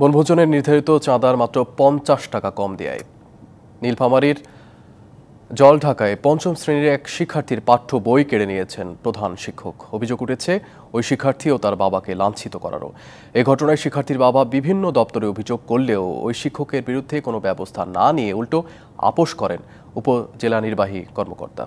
বনভোজনের নির্ধারিত চাঁদার মাত্র পঞ্চাশ টাকা কম দেয় নীলফামারীর জল ঢাকায় পঞ্চম শ্রেণীর এক শিক্ষার্থীর পাঠ্য বই কেড়ে নিয়েছেন প্রধান শিক্ষক অভিযোগ উঠেছে ওই শিক্ষার্থী ও তার বাবাকে লাঞ্ছিত করারও এ ঘটনায় শিক্ষার্থীর বাবা বিভিন্ন দপ্তরে অভিযোগ করলেও ওই শিক্ষকের বিরুদ্ধে কোনো ব্যবস্থা না নিয়ে উল্টো আপোষ করেন উপজেলা নির্বাহী কর্মকর্তা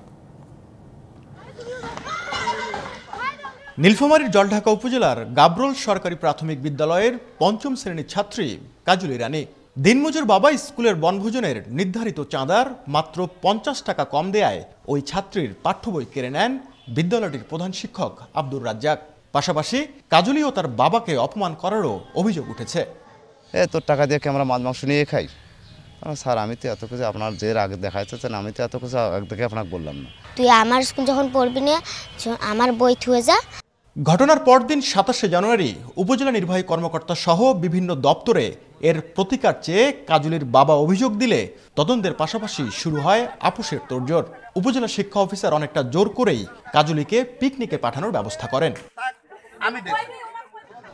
নীলফামারীর জলঢাকা উপজেলার গাবরল সরকারি প্রাথমিক বিদ্যালয়ের পঞ্চম শ্রেণীর ছাত্রী কাজল ইরানি দিনমজুর বাবা স্কুলের বনভোজনের নির্ধারিত চাঁদার মাত্র পঞ্চাশ টাকা কম দেয়ায় ওই ছাত্রীর পাঠ্য বই কেড়ে নেন বিদ্যালয়টির প্রধান শিক্ষক আব্দুর রাজ্জাক পাশাপাশি কাজুলি ও তার বাবাকে অপমান করারও অভিযোগ উঠেছে এ তোর টাকা দিয়ে আমরা মাছ মাংস নিয়ে খাই স্যার আমি তো এত কিছু আপনার যে আগে দেখা যাচ্ছে আমি তো এত কিছু আগে আপনাকে বললাম না তুই আমার স্কুল যখন পড়বি না আমার বই থুয়ে যা ঘটনার পরদিন সাতাশে জানুয়ারি উপজেলা নির্বাহী কর্মকর্তা সহ বিভিন্ন দপ্তরে এর প্রতিকার চেয়ে কাজলের বাবা অভিযোগ দিলে তদন্তের পাশাপাশি শুরু হয় আপোষের তোরজোর উপজেলা শিক্ষা অফিসার অনেকটা জোর করেই কাজুলিকে পিকনিকে পাঠানোর ব্যবস্থা করেন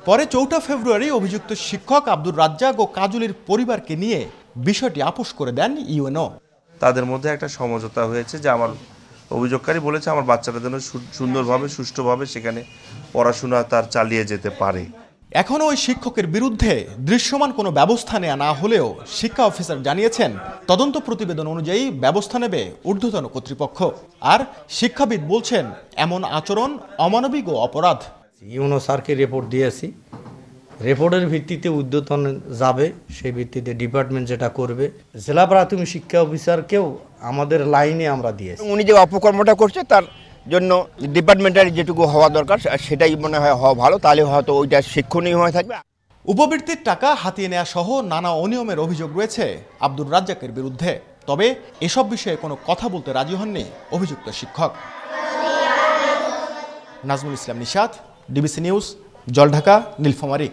পরে চৌঠা ফেব্রুয়ারি অভিযুক্ত শিক্ষক আব্দুর রাজ্জাক ও কাজলির পরিবারকে নিয়ে বিষয়টি আপোষ করে দেন ইউএনও তাদের মধ্যে একটা সমঝোতা হয়েছে যে আমার অভিযোগকারী বলেছে আমার বাচ্চাটা যেন সুন্দরভাবে সুষ্ঠুভাবে সেখানে পড়াশোনা তার চালিয়ে যেতে পারে এখনও ওই শিক্ষকের বিরুদ্ধে দৃশ্যমান কোনো ব্যবস্থা নেওয়া না হলেও শিক্ষা অফিসার জানিয়েছেন তদন্ত প্রতিবেদন অনুযায়ী ব্যবস্থা নেবে ঊর্ধ্বতন কর্তৃপক্ষ আর শিক্ষাবিদ বলছেন এমন আচরণ অমানবিক ও অপরাধ ইউনো স্যারকে রিপোর্ট দিয়েছি রেপোর্টের ভিত্তিতে উদ্যোতন যাবে সেই ভিত্তিতে ডিপার্টমেন্ট যেটা করবে জেলা প্রাথমিক শিক্ষা অফিসারকেও আমাদের লাইনে আমরা দিয়েছি উনি যে অপকর্মটা করছে তার জন্য ডিপার্টমেন্টের যেটুকু হওয়া দরকার সেটাই মনে হয় হওয়া ভালো তাহলে হয়তো ওইটা শিক্ষণীয় হয়ে থাকবে উপবৃত্তির টাকা হাতিয়ে নেওয়া সহ নানা অনিয়মের অভিযোগ রয়েছে আব্দুর রাজ্জাকের বিরুদ্ধে তবে এসব বিষয়ে কোনো কথা বলতে রাজি হননি অভিযুক্ত শিক্ষক নাজমুল ইসলাম নিশাদ ডিবিসি নিউজ জলঢাকা নীলফামারী